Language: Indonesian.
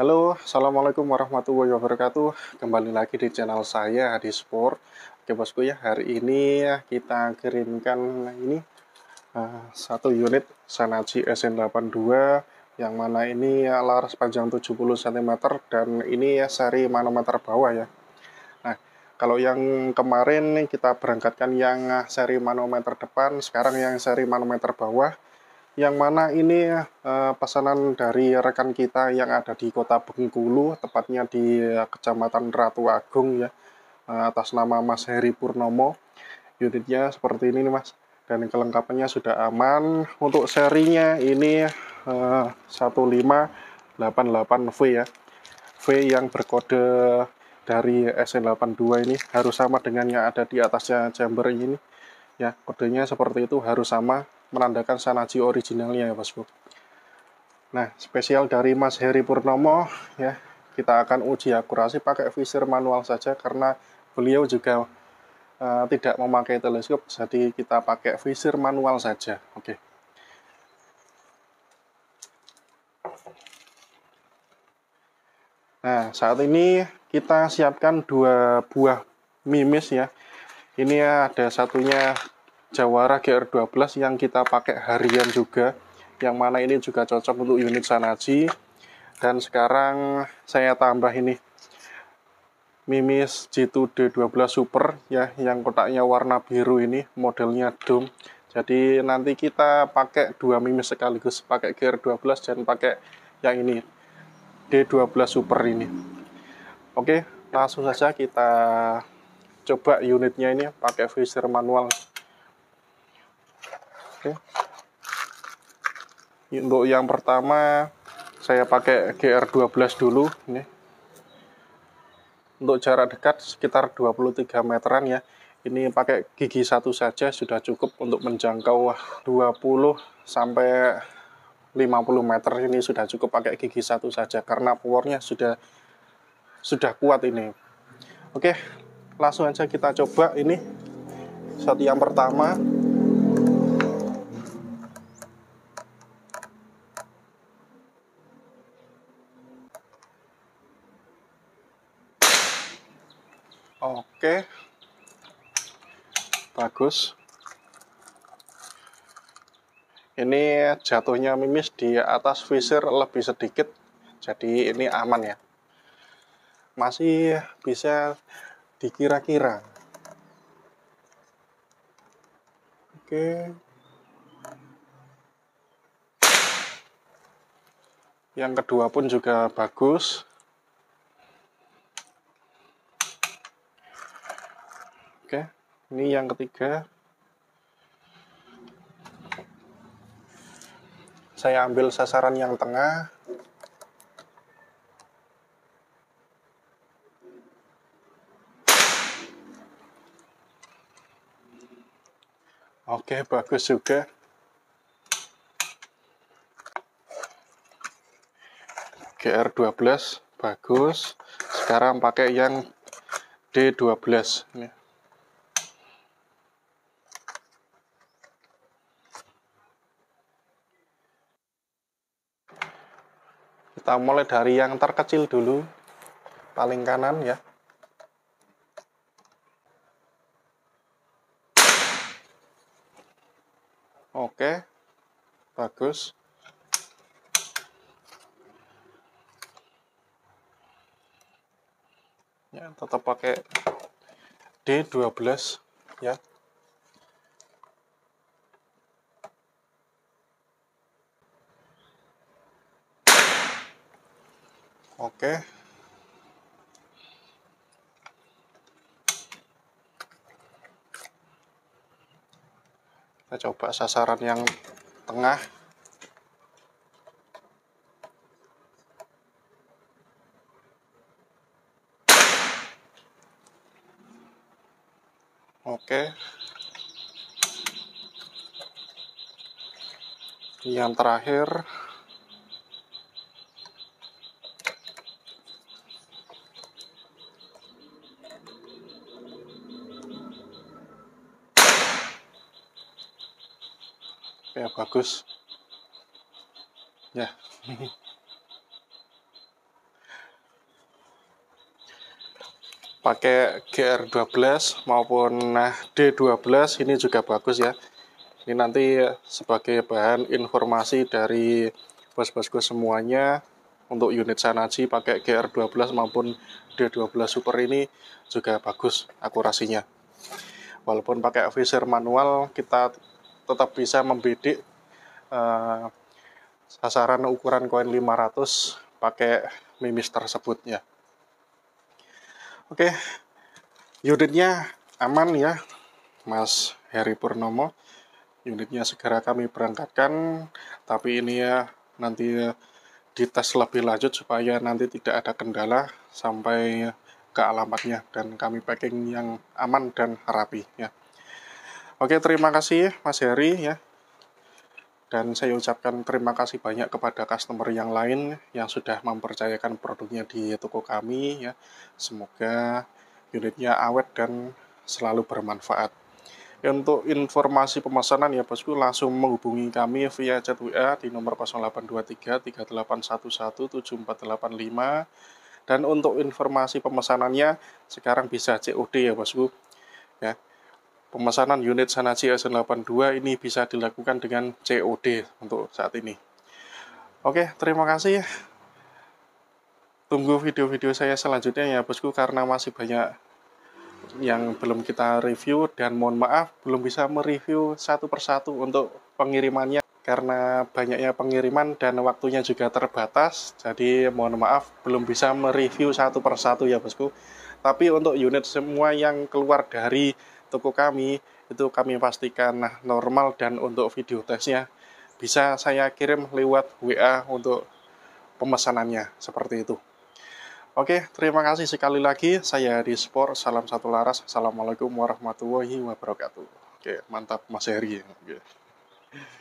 Halo, Assalamualaikum warahmatullahi wabarakatuh Kembali lagi di channel saya, di Sport Oke bosku ya, hari ini ya kita kirimkan ini uh, Satu unit Sanaji SN82 Yang mana ini ya, laras panjang 70 cm Dan ini ya seri manometer bawah ya Nah, kalau yang kemarin kita berangkatkan yang seri manometer depan Sekarang yang seri manometer bawah yang mana ini uh, pesanan dari rekan kita yang ada di kota Bengkulu, tepatnya di eh, kecamatan Ratu Agung ya, uh, atas nama Mas Heri Purnomo. Unitnya seperti ini nih Mas, dan kelengkapannya sudah aman. Untuk serinya ini uh, 1588V ya, V yang berkode dari SN82 ini harus sama dengan yang ada di atasnya chamber ini. Ya, kodenya seperti itu harus sama menandakan Sanaji originalnya ya Mas Bu. Nah, spesial dari Mas Heri Purnomo ya, kita akan uji akurasi pakai visir manual saja karena beliau juga uh, tidak memakai teleskop, jadi kita pakai visir manual saja. Oke. Okay. Nah, saat ini kita siapkan dua buah mimis ya. Ini ada satunya Jawara GR12 yang kita pakai harian juga yang mana ini juga cocok untuk unit Sanaji dan sekarang saya tambah ini Mimis G2D12 Super ya yang kotaknya warna biru ini modelnya dome jadi nanti kita pakai dua mimis sekaligus pakai GR12 dan pakai yang ini D12 Super ini oke langsung saja kita coba unitnya ini pakai visor manual Oke. Okay. Untuk yang pertama saya pakai GR12 dulu ini. Untuk jarak dekat sekitar 23 meteran ya. Ini pakai gigi satu saja sudah cukup untuk menjangkau 20 sampai 50 meter ini sudah cukup pakai gigi satu saja karena powernya sudah sudah kuat ini oke langsung aja kita coba ini satu yang pertama Oke. Bagus. Ini jatuhnya mimis di atas visir lebih sedikit. Jadi ini aman ya. Masih bisa dikira-kira. Oke. Yang kedua pun juga bagus. Oke, ini yang ketiga saya ambil sasaran yang tengah Oke, bagus juga. GR12 bagus. Sekarang pakai yang D12 nih. Kita mulai dari yang terkecil dulu, paling kanan ya. Oke, bagus. Ya, tetap pakai D12 ya. Oke. Kita coba sasaran yang tengah. Oke. Yang terakhir ya bagus ya pakai GR12 maupun nah, D12 ini juga bagus ya ini nanti sebagai bahan informasi dari bos-bosku semuanya untuk unit Sanaji pakai GR12 maupun D12 Super ini juga bagus akurasinya. Walaupun pakai visir manual, kita tetap bisa membidik uh, sasaran ukuran koin 500 pakai mimis tersebut ya. Oke, unitnya aman ya, Mas Heri Purnomo. Unitnya segera kami berangkatkan, tapi ini ya nanti dites lebih lanjut supaya nanti tidak ada kendala sampai ke alamatnya dan kami packing yang aman dan rapi ya. Oke, terima kasih ya, Mas Heri ya. Dan saya ucapkan terima kasih banyak kepada customer yang lain yang sudah mempercayakan produknya di toko kami ya. Semoga unitnya awet dan selalu bermanfaat. untuk informasi pemesanan ya bosku langsung menghubungi kami via chat WA di nomor 0823 3811 7485 dan untuk informasi pemesanannya sekarang bisa COD ya bosku ya pemesanan unit Sanaji S82 ini bisa dilakukan dengan COD untuk saat ini. Oke, terima kasih. Tunggu video-video saya selanjutnya ya bosku karena masih banyak yang belum kita review dan mohon maaf belum bisa mereview satu persatu untuk pengirimannya karena banyaknya pengiriman dan waktunya juga terbatas jadi mohon maaf belum bisa mereview satu persatu ya bosku tapi untuk unit semua yang keluar dari toko kami itu kami pastikan nah normal dan untuk video tesnya bisa saya kirim lewat WA untuk pemesanannya seperti itu. Oke, terima kasih sekali lagi. Saya di Sport, salam satu laras. Assalamualaikum warahmatullahi wabarakatuh. Oke, mantap Mas Heri. Oke.